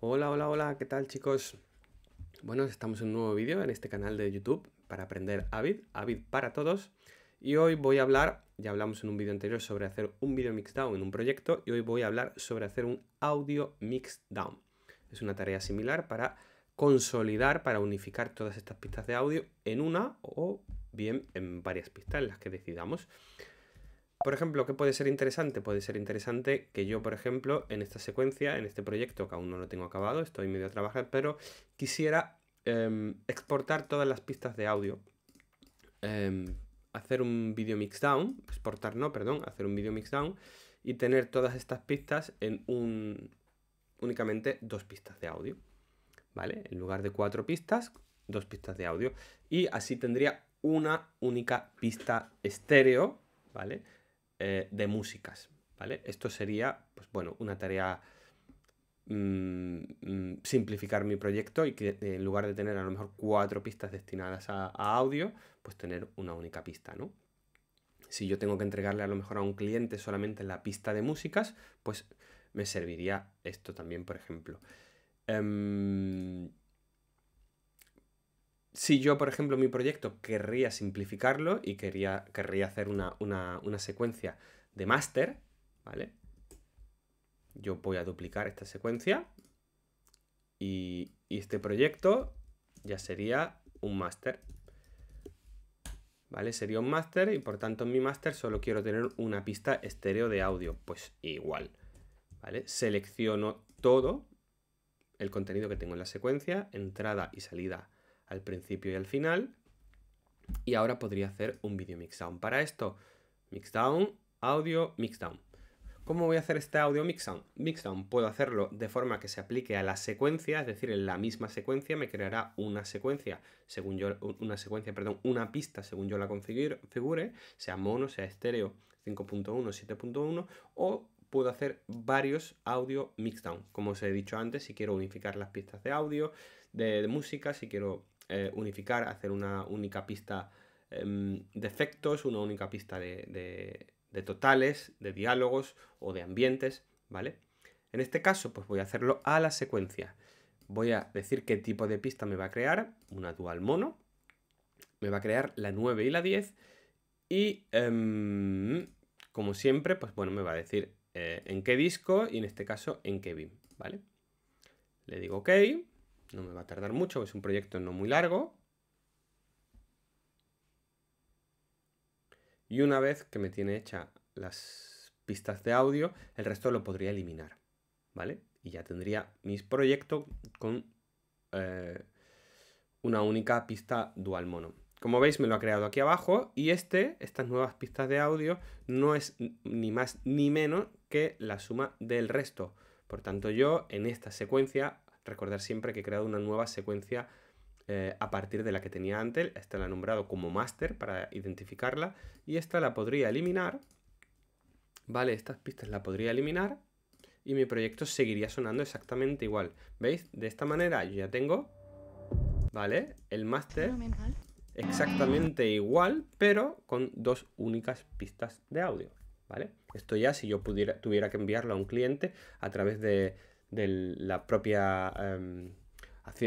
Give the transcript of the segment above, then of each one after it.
Hola, hola, hola, ¿qué tal chicos? Bueno, estamos en un nuevo vídeo en este canal de YouTube para aprender Avid, Avid para todos. Y hoy voy a hablar, ya hablamos en un vídeo anterior sobre hacer un video mixdown en un proyecto, y hoy voy a hablar sobre hacer un audio mixdown. Es una tarea similar para consolidar, para unificar todas estas pistas de audio en una o bien en varias pistas, en las que decidamos. Por ejemplo, ¿qué puede ser interesante? Puede ser interesante que yo, por ejemplo, en esta secuencia, en este proyecto que aún no lo tengo acabado, estoy medio a trabajar, pero quisiera em, exportar todas las pistas de audio. Em, hacer un video mixdown, exportar no, perdón, hacer un video mixdown y tener todas estas pistas en un únicamente dos pistas de audio. ¿Vale? En lugar de cuatro pistas, dos pistas de audio. Y así tendría una única pista estéreo, ¿vale? Eh, de músicas, ¿vale? Esto sería, pues bueno, una tarea mm, mm, simplificar mi proyecto y que en lugar de tener a lo mejor cuatro pistas destinadas a, audio, pues tener una única pista, ¿no? Si yo tengo que entregarle a lo mejor a un cliente solamente la pista de músicas, pues me serviría esto también, por ejemplo. Em, si yo, por ejemplo, mi proyecto querría simplificarlo y quería, querría hacer una, secuencia de máster, ¿vale? Yo voy a duplicar esta secuencia y, y este proyecto ya sería un máster. ¿Vale? Sería un máster y por tanto en mi máster solo quiero tener una pista estéreo de audio. Pues igual, ¿vale? Selecciono todo el contenido que tengo en la secuencia, entrada y salida al principio y al final. Y ahora podría hacer un video mixdown. Para esto, mixdown, audio, mixdown. ¿Cómo voy a hacer este audio mixdown? Mixdown puedo hacerlo de forma que se aplique a la secuencia, es decir, en la misma secuencia me creará una secuencia, según yo, una secuencia, perdón, una pista según yo la configure, sea mono, sea estéreo, 5.1, 7.1, o puedo hacer varios audio mixdown, como os he dicho antes, si quiero unificar las pistas de audio, de música, si quiero eh, unificar, hacer una única pista em, de efectos, una única pista de, totales, de diálogos o de ambientes, ¿vale? En este caso, pues voy a hacerlo a la secuencia. Voy a decir qué tipo de pista me va a crear, una dual mono, me va a crear la 9 y la 10 y, em, como siempre, pues bueno, me va a decir eh, en qué disco y en este caso en qué BIM, ¿vale? Le digo OK. No me va a tardar mucho, es un proyecto no muy largo. Y una vez que me tiene hecha las pistas de audio, el resto lo podría eliminar, ¿vale? Y ya tendría mis proyectos con eh, una única pista dual mono. Como veis, me lo ha creado aquí abajo y este, estas nuevas pistas de audio, no es ni más ni menos que la suma del resto. Por tanto, yo en esta secuencia recordar siempre que he creado una nueva secuencia eh, a partir de la que tenía antes. Esta la he nombrado como master para identificarla y esta la podría eliminar. Vale, estas pistas la podría eliminar y mi proyecto seguiría sonando exactamente igual. ¿Veis? De esta manera yo ya tengo, ¿vale? El master exactamente igual, pero con dos únicas pistas de audio, ¿vale? Esto ya si yo pudiera, tuviera que enviarlo a un cliente a través de, de la propia... Em,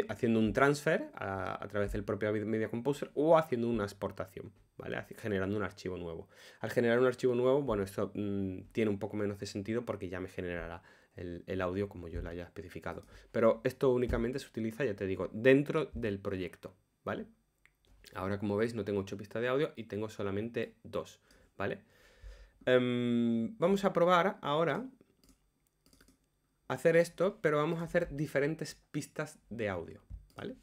haciendo un transfer a, través del propio Media Composer o haciendo una exportación, ¿vale? Generando un archivo nuevo. Al generar un archivo nuevo, bueno, esto mm, tiene un poco menos de sentido porque ya me generará el, audio como yo lo haya especificado. Pero esto únicamente se utiliza, ya te digo, dentro del proyecto, ¿vale? Ahora, como veis, no tengo 8 pistas de audio y tengo solamente dos ¿vale? Em, vamos a probar ahora hacer esto, pero vamos a hacer diferentes pistas de audio, ¿vale?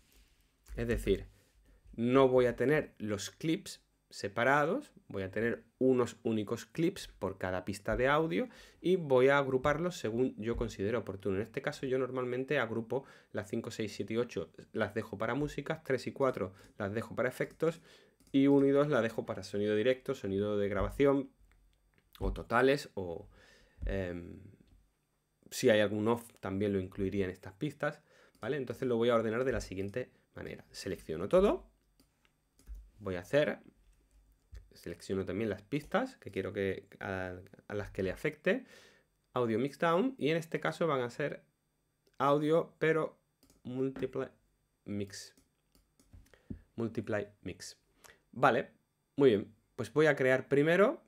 Es decir, no voy a tener los clips separados, voy a tener unos únicos clips por cada pista de audio y voy a agruparlos según yo considero oportuno. En este caso yo normalmente agrupo las 5, 6, 7 y 8 las dejo para músicas, 3 y 4 las dejo para efectos y 1 y 2 las dejo para sonido directo, sonido de grabación o totales o... Em, si hay algún off, también lo incluiría en estas pistas, ¿vale? Entonces lo voy a ordenar de la siguiente manera. Selecciono todo, voy a hacer, selecciono también las pistas que quiero que a, las que le afecte, audio mixdown, y en este caso van a ser audio, pero Multiply mix. Multiply mix. Vale, muy bien. Pues voy a crear primero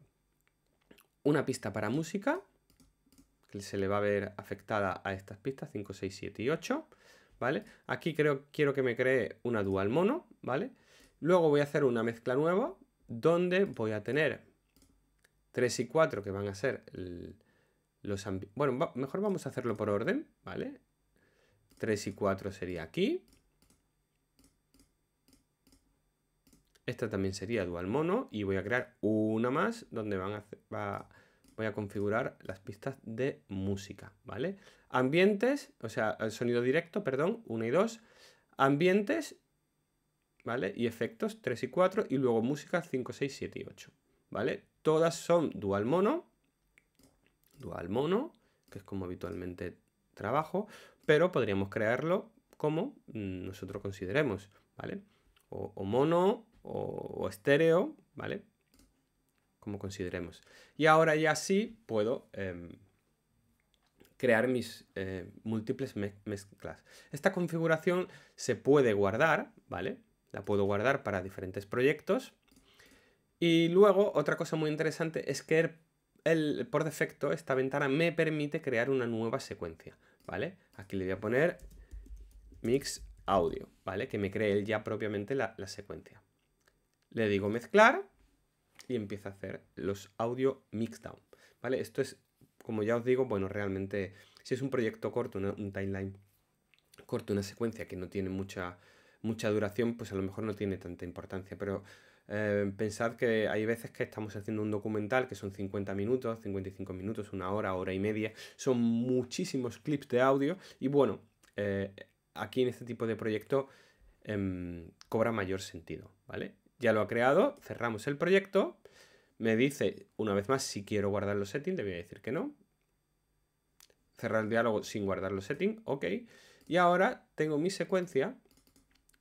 una pista para música que se le va a ver afectada a estas pistas 5, 6, 7 y 8, ¿vale? Aquí creo, quiero que me cree una dual mono, ¿vale? Luego voy a hacer una mezcla nueva donde voy a tener 3 y 4 que van a ser los... Bueno, mejor vamos a hacerlo por orden, ¿vale? 3 y 4 sería aquí. Esta también sería dual mono y voy a crear una más donde van a, va, voy a configurar las pistas de música, ¿vale? Ambientes, o sea, el sonido directo, perdón, 1 y 2. Ambientes, ¿vale? Y efectos, 3 y 4. Y luego música, 5, 6, 7 y 8, ¿vale? Todas son dual mono. Dual mono, que es como habitualmente trabajo, pero podríamos crearlo como nosotros consideremos, ¿vale? O, mono o, o estéreo, ¿vale? como consideremos. Y ahora ya sí puedo em, crear mis eh, múltiples mezclas. Esta configuración se puede guardar, ¿vale? La puedo guardar para diferentes proyectos. Y luego, otra cosa muy interesante es que por defecto esta ventana me permite crear una nueva secuencia, ¿vale? Aquí le voy a poner mix audio, ¿vale? Que me cree él ya propiamente la secuencia. Le digo mezclar y empieza a hacer los audio mixdown, ¿vale? Esto es, como ya os digo, bueno, realmente, si es un proyecto corto, un timeline corto, una secuencia que no tiene mucha, mucha duración, pues a lo mejor no tiene tanta importancia, pero eh, pensad que hay veces que estamos haciendo un documental que son 50 minutos, 55 minutos, una hora, hora y media, son muchísimos clips de audio y bueno, eh, aquí en este tipo de proyecto em, cobra mayor sentido, ¿vale? Ya lo ha creado, cerramos el proyecto me dice, una vez más, si quiero guardar los settings, le decir que no. Cerrar el diálogo sin guardar los settings, ok. Y ahora tengo mi secuencia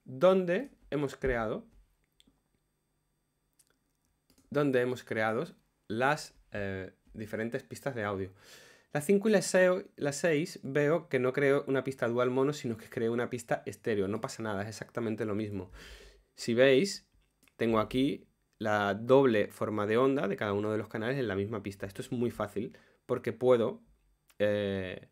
donde hemos creado donde hemos creado las eh, diferentes pistas de audio. Las 5 y las 6, veo que no creo una pista dual mono, sino que creo una pista estéreo. No pasa nada, es exactamente lo mismo. Si veis, tengo aquí la doble forma de onda de cada uno de los canales en la misma pista. Esto es muy fácil porque puedo eh,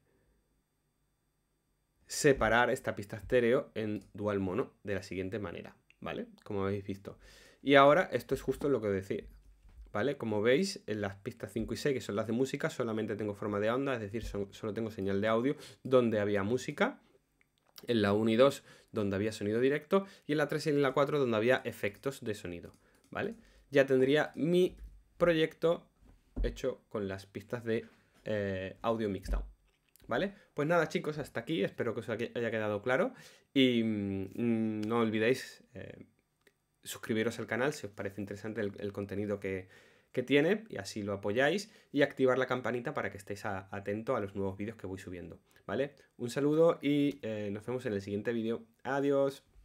separar esta pista estéreo en dual mono de la siguiente manera, ¿vale? Como habéis visto. Y ahora esto es justo lo que decía, ¿vale? Como veis, en las pistas 5 y 6, que son las de música, solamente tengo forma de onda, es decir, solo tengo señal de audio donde había música, en la 1 y 2 donde había sonido directo, y en la 3 y en la 4 donde había efectos de sonido. ¿vale? Ya tendría mi proyecto hecho con las pistas de eh, audio mixdown. ¿Vale? Pues nada chicos, hasta aquí, espero que os haya quedado claro y mm, no olvidéis eh, suscribiros al canal si os parece interesante el, contenido que, tiene y así lo apoyáis y activar la campanita para que estéis atento a los nuevos vídeos que voy subiendo, ¿vale? Un saludo y eh, nos vemos en el siguiente vídeo. Adiós.